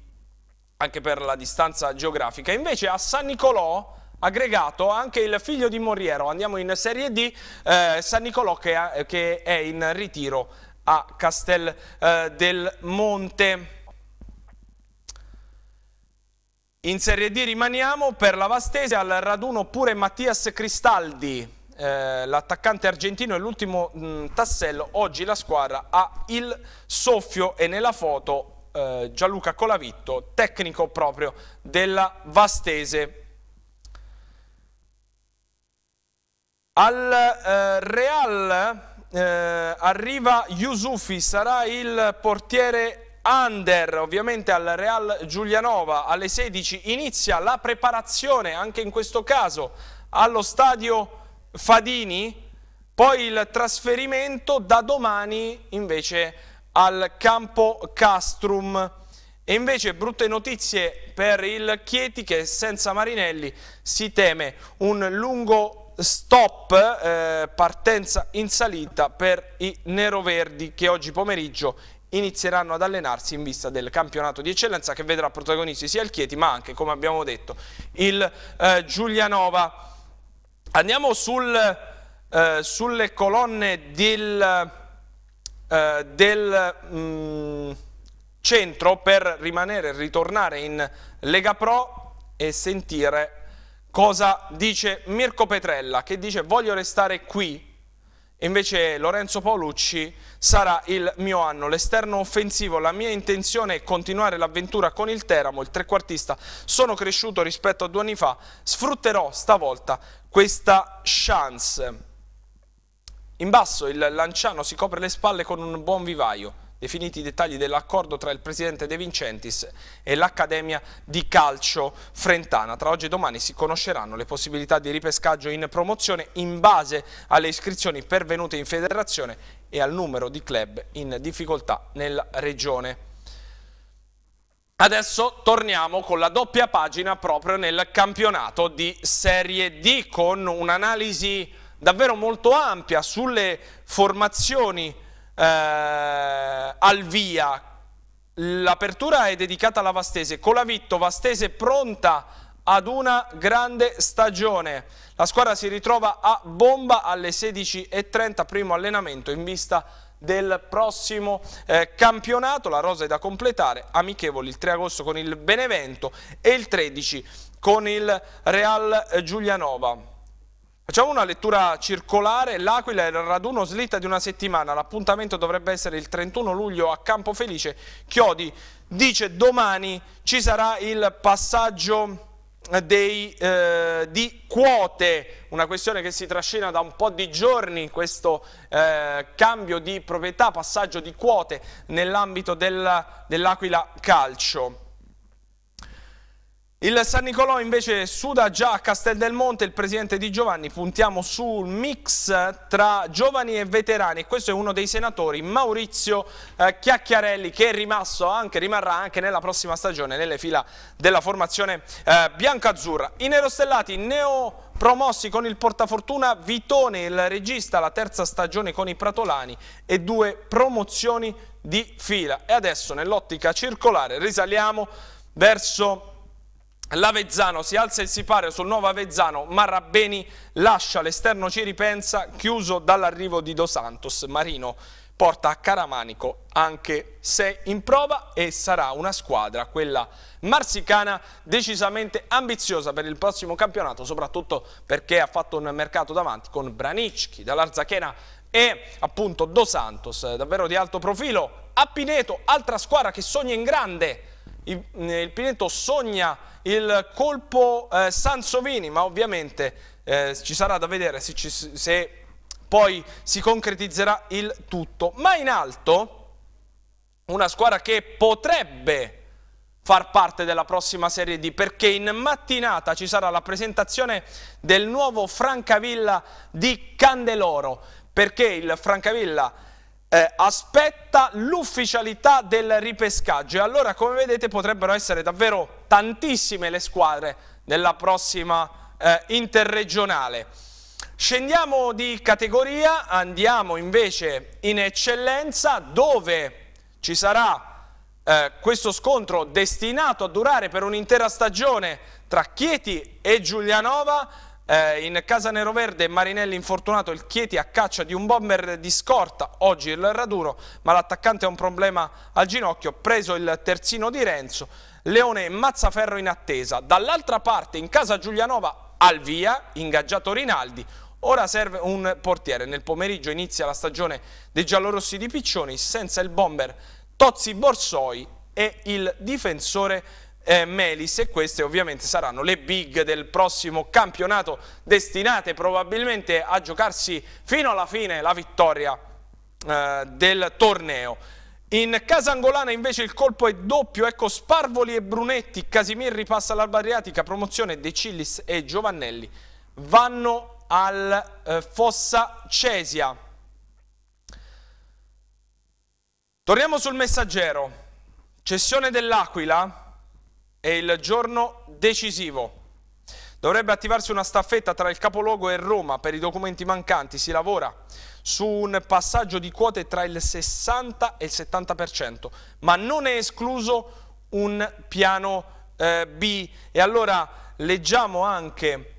anche per la distanza geografica. Invece a San Nicolò aggregato anche il figlio di Morriero, andiamo in Serie D, eh, San Nicolò che, ha, che, è in ritiro a Castel eh, del Monte. In Serie D rimaniamo per la Vastese al raduno pure Mattias Cristaldi, eh, l'attaccante argentino è l'ultimo mm, tassello, oggi la squadra ha il soffio e nella foto eh, Gianluca Colavitto, tecnico proprio della Vastese. Al eh, Real eh, arriva Yusufi, sarà il portiere under, ovviamente al Real Giulianova alle 16 inizia la preparazione anche in questo caso allo stadio Fadini, poi il trasferimento da domani invece al campo Castrum. E invece brutte notizie per il Chieti che senza Marinelli si teme un lungo stop, eh, partenza in salita per i neroverdi che oggi pomeriggio inizieranno ad allenarsi in vista del campionato di eccellenza che vedrà protagonisti sia il Chieti ma anche, come abbiamo detto, il eh, Giulianova. Andiamo sul, eh, sulle colonne del, eh, del mh, mm, centro per rimanere, e ritornare in Lega Pro e sentire cosa dice Mirko Petrella che dice voglio restare qui invece Lorenzo Paolucci sarà il mio anno l'esterno offensivo la mia intenzione è continuare l'avventura con il Teramo il trequartista sono cresciuto rispetto a due anni fa sfrutterò stavolta questa chance. In basso il Lanciano si copre le spalle con un buon vivaio, definiti i dettagli dell'accordo tra il presidente De Vincentis e l'Accademia di Calcio Frentana. Tra oggi e domani si conosceranno le possibilità di ripescaggio in promozione in base alle iscrizioni pervenute in federazione e al numero di club in difficoltà nella regione. Adesso torniamo con la doppia pagina proprio nel campionato di Serie D con un'analisi davvero molto ampia sulle formazioni eh, al via. L'apertura è dedicata alla Vastese. Colavitto, Vastese pronta ad una grande stagione. La squadra si ritrova a bomba alle 16.30, primo allenamento in vista di del prossimo eh, campionato, la rosa è da completare, amichevoli il 3 agosto con il Benevento e il 13 con il Real Giulianova. Facciamo una lettura circolare, l'Aquila è il raduno slitta di una settimana, l'appuntamento dovrebbe essere il 31 luglio a Campo Felice, Chiodi dice domani ci sarà il passaggio dei, eh, di quote, una questione che si trascina da un po' di giorni, questo eh, cambio di proprietà, passaggio di quote nell'ambito dell'Aquila dell Calcio. Il San Nicolò invece suda già a Castel del Monte, il presidente Di Giovanni, puntiamo sul mix tra giovani e veterani e questo è uno dei senatori, Maurizio eh, Chiacchiarelli, che è rimasto, anche, rimarrà anche nella prossima stagione nelle fila della formazione eh, bianca-azzurra. I nerostellati neopromossi con il portafortuna Vitone, il regista, la terza stagione con i Pratolani e due promozioni di fila. E adesso nell'ottica circolare risaliamo verso L'Avezzano si alza il sipario sul nuovo Avezzano, Marrabeni lascia l'esterno ci ripensa, chiuso dall'arrivo di Dos Santos. Marino porta a Caramanico anche se in prova e sarà una squadra, quella marsicana, decisamente ambiziosa per il prossimo campionato, soprattutto perché ha fatto un mercato davanti con Branicchi dall'Arzachena e appunto Dos Santos, davvero di alto profilo. A Pineto, altra squadra che sogna in grande, il, eh, il Pineto sogna il colpo eh, Sansovini, ma ovviamente eh, ci sarà da vedere se, ci, se poi si concretizzerà il tutto. Ma in alto una squadra che potrebbe far parte della prossima Serie D perché in mattinata ci sarà la presentazione del nuovo Francavilla di Candeloro perché il Francavilla eh, aspetta l'ufficialità del ripescaggio e allora come vedete potrebbero essere davvero tantissime le squadre nella prossima eh, interregionale. Scendiamo di categoria, andiamo invece in eccellenza dove ci sarà eh, questo scontro destinato a durare per un'intera stagione tra Chieti e Giulianova eh, in Casa Neroverde Marinelli infortunato, il Chieti a caccia di un bomber di scorta, oggi il raduro, ma l'attaccante ha un problema al ginocchio, preso il terzino di Renzo, Leone e Mazzaferro in attesa. Dall'altra parte in Casa Giulianova al via, ingaggiato Rinaldi, Ora serve un portiere, nel pomeriggio inizia la stagione dei giallorossi di Piccioni senza il bomber Tozzi Borsoi e il difensore eh, Melis e queste ovviamente saranno le big del prossimo campionato destinate probabilmente a giocarsi fino alla fine la vittoria eh, del torneo. In casa angolana invece il colpo è doppio, ecco Sparvoli e Brunetti, Casimir ripassa all'Alba Adriatica, promozione De Cillis e Giovannelli vanno al eh, Fossa Cesia. Torniamo sul messaggero, cessione dell'Aquila, è il giorno decisivo. Dovrebbe attivarsi una staffetta tra il capoluogo e Roma per i documenti mancanti. Si lavora su un passaggio di quote tra il 60 e il 70%, ma non è escluso un piano eh, B. E allora leggiamo anche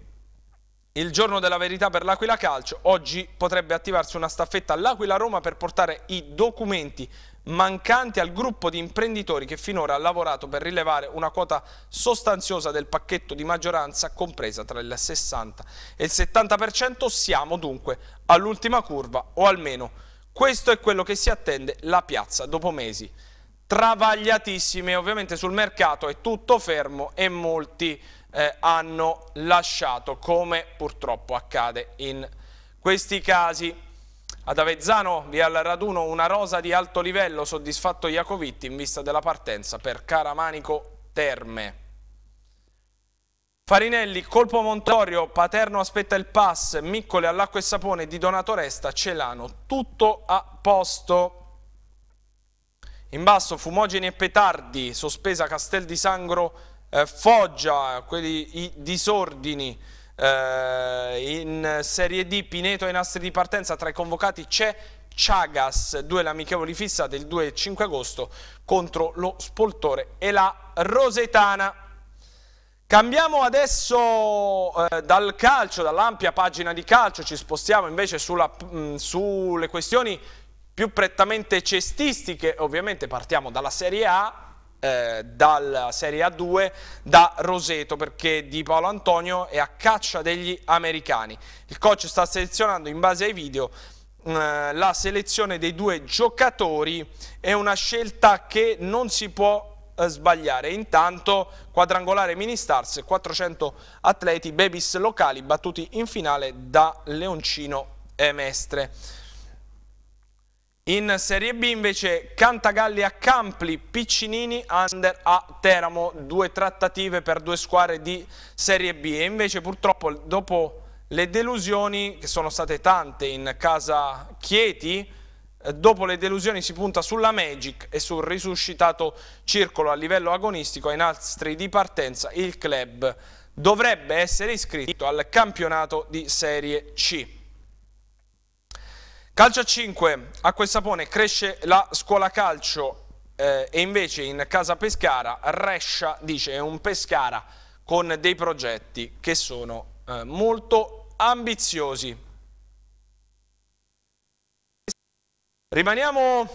il giorno della verità per l'Aquila Calcio. Oggi potrebbe attivarsi una staffetta all'Aquila Roma per portare i documenti mancanti al gruppo di imprenditori che finora ha lavorato per rilevare una quota sostanziosa del pacchetto di maggioranza compresa tra il 60 e il 70%. Siamo dunque all'ultima curva o almeno questo è quello che si attende la piazza dopo mesi travagliatissime, ovviamente sul mercato è tutto fermo e molti eh, hanno lasciato, come purtroppo accade in questi casi. Ad Avezzano vi al raduno una rosa di alto livello, soddisfatto Iacovitti in vista della partenza per Caramanico Terme. Farinelli, colpo Montorio, Paterno aspetta il pass, Miccole all'acqua e sapone di Donato Resta, Celano, tutto a posto. In basso Fumogeni e Petardi, sospesa Castel di Sangro, eh, Foggia, quelli, i disordini eh, in Serie D Pineto ai nastri di partenza tra i convocati c'è Chagas, due amichevoli fissa del 2 e 5 agosto contro lo Spoltore e la Rosetana. Cambiamo adesso eh, dal calcio, dall'ampia pagina di calcio, ci spostiamo invece sulla, mh, mm, sulle questioni più prettamente cestistiche, ovviamente partiamo dalla Serie A, eh, dalla Serie A2 da Roseto perché Di Paolo Antonio è a caccia degli americani. Il coach sta selezionando in base ai video mm, la selezione dei due giocatori è una scelta che non si può eh, sbagliare. Intanto quadrangolare mini stars, 400 atleti, babies locali battuti in finale da Leoncino e Mestre. In Serie B invece Cantagalli a Campli, Piccinini under a Teramo, due trattative per due squadre di Serie B e invece purtroppo dopo le delusioni che sono state tante in casa Chieti, eh, dopo le delusioni si punta sulla Magic e sul risuscitato circolo a livello agonistico ai nastri di partenza il club dovrebbe essere iscritto al campionato di Serie C. Calcio a 5, a quel sapone cresce la scuola calcio eh, e invece in casa Pescara Rescia dice è un Pescara con dei progetti che sono eh, molto ambiziosi. Rimaniamo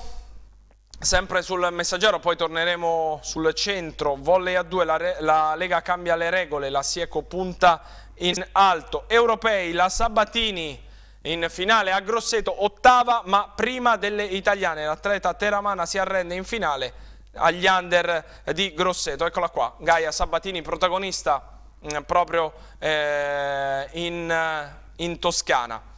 sempre sul messaggero, poi torneremo sul centro, volley a 2, la, la Lega cambia le regole, la Sieco punta in alto, europei, la Sabatini in finale a Grosseto, ottava ma prima delle italiane. L'atleta teramana si arrende in finale agli under di Grosseto. Eccola qua, Gaia Sabatini, protagonista mm, proprio eh, in, in Toscana.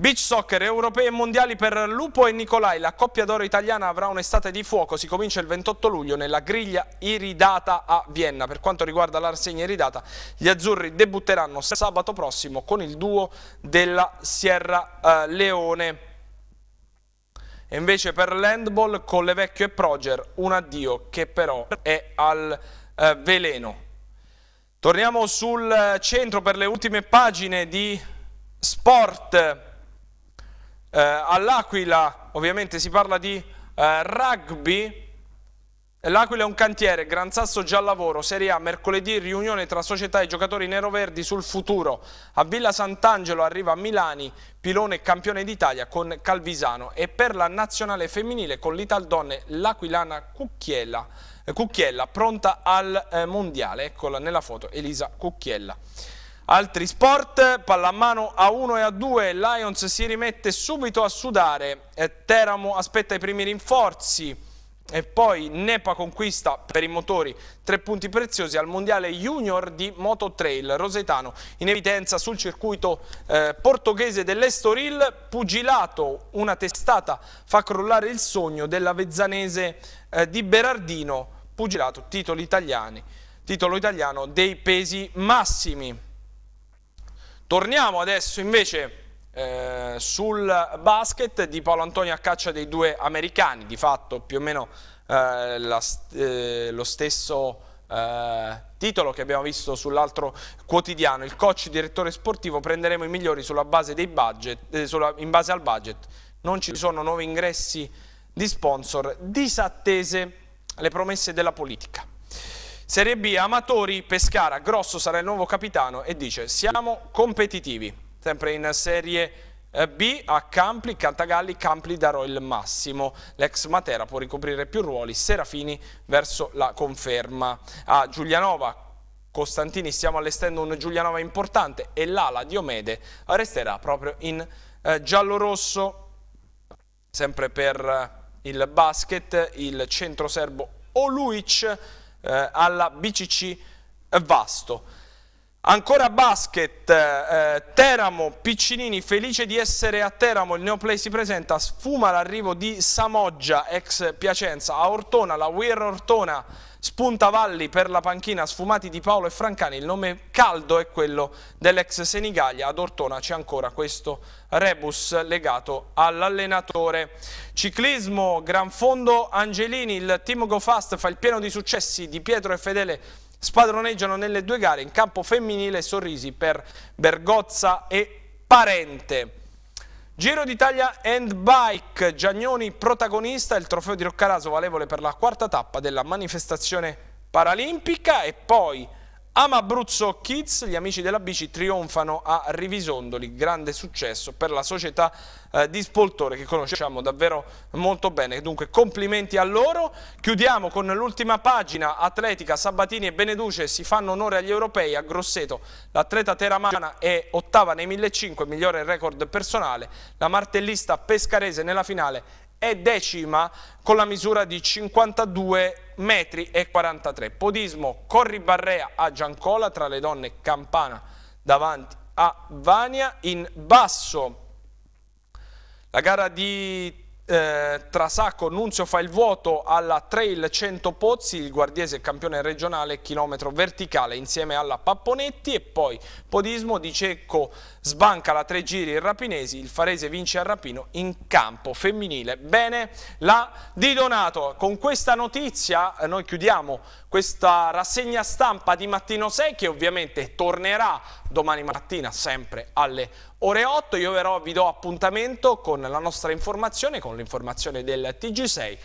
Beach soccer, europei e mondiali per Lupo e Nicolai. La coppia d'oro italiana avrà un'estate di fuoco. Si comincia il 28 luglio nella griglia iridata a Vienna. Per quanto riguarda la rassegna iridata, gli azzurri debutteranno sabato prossimo con il duo della Sierra eh, Leone. E invece per l'handball con le vecchio e Proger, un addio che però è al eh, veleno. Torniamo sul eh, centro per le ultime pagine di Sport eh, all'Aquila ovviamente si parla di eh, rugby, eh, L'Aquila è un cantiere, Gran Sasso già lavoro, Serie A, mercoledì riunione tra società e giocatori neroverdi sul futuro. A Villa Sant'Angelo arriva Milani, pilone campione d'Italia con Calvisano e per la nazionale femminile con l'Italdonne l'Aquilana Cucchiella, eh, Cucchiella, pronta al eh, mondiale. Eccola nella foto Elisa Cucchiella. Altri sport, pallamano a 1 e a 2, Lions si rimette subito a sudare, Teramo aspetta i primi rinforzi e poi Nepa conquista per i motori tre punti preziosi al Mondiale Junior di Moto Trail. Rosetano in evidenza sul circuito eh, portoghese dell'Estoril, pugilato una testata fa crollare il sogno dell'avezzanese eh, di Berardino, pugilato titolo italiano, titolo italiano dei pesi massimi. Torniamo adesso invece eh, sul basket di Paolo Antonio a caccia dei due americani, di fatto più o meno eh, la, eh, lo stesso eh, titolo che abbiamo visto sull'altro quotidiano. Il coach direttore sportivo prenderemo i migliori sulla base dei budget, eh, sulla, in base al budget. Non ci sono nuovi ingressi di sponsor, disattese le promesse della politica. Serie B Amatori, Pescara, Grosso sarà il nuovo capitano e dice siamo competitivi, sempre in Serie eh, B a Campli, Cantagalli, Campli darò il massimo, l'ex Matera può ricoprire più ruoli, Serafini verso la conferma, a Giulianova Costantini stiamo allestendo un Giulianova importante e l'ala Diomede resterà proprio in eh, giallo-rosso, sempre per eh, il basket, il centro serbo Oluic eh, alla BCC Vasto. Ancora basket, eh, eh, Teramo, Piccinini, felice di essere a Teramo, il Neoplay si presenta, sfuma l'arrivo di Samoggia, ex Piacenza, a Ortona, la Weir Ortona, spunta Valli per la panchina, sfumati di Paolo e Francani, il nome caldo è quello dell'ex Senigallia, ad Ortona c'è ancora questo rebus legato all'allenatore. Ciclismo, Gran Fondo, Angelini, il team GoFast fa il pieno di successi di Pietro e Fedele spadroneggiano nelle due gare in campo femminile sorrisi per Bergozza e Parente. Giro d'Italia and Bike, Giagnoni protagonista, il trofeo di Roccaraso valevole per la quarta tappa della manifestazione paralimpica e poi Ama Abruzzo Kids, gli amici della bici trionfano a Rivisondoli, grande successo per la società eh, di Spoltore che conosciamo davvero molto bene, dunque complimenti a loro. Chiudiamo con l'ultima pagina, Atletica, Sabatini e Beneduce si fanno onore agli europei a Grosseto, l'atleta teramana è ottava nei 1500, migliore record personale, la martellista pescarese nella finale e decima con la misura di 52 metri e 43. Podismo Corri Barrea a Giancola tra le donne Campana davanti a Vania in basso. La gara di eh, Trasacco Nunzio fa il vuoto alla Trail 100 Pozzi, il guardiese campione regionale chilometro verticale insieme alla Papponetti e poi podismo di Cecco sbanca la tre giri il Rapinesi, il Farese vince a Rapino in campo femminile. Bene la Di Donato, con questa notizia eh, noi chiudiamo questa rassegna stampa di Mattino 6 che ovviamente tornerà domani mattina sempre alle ore 8. Io però vi do appuntamento con la nostra informazione, con l'informazione del TG6,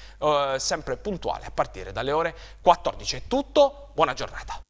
eh, sempre puntuale a partire dalle ore 14. È tutto, buona giornata.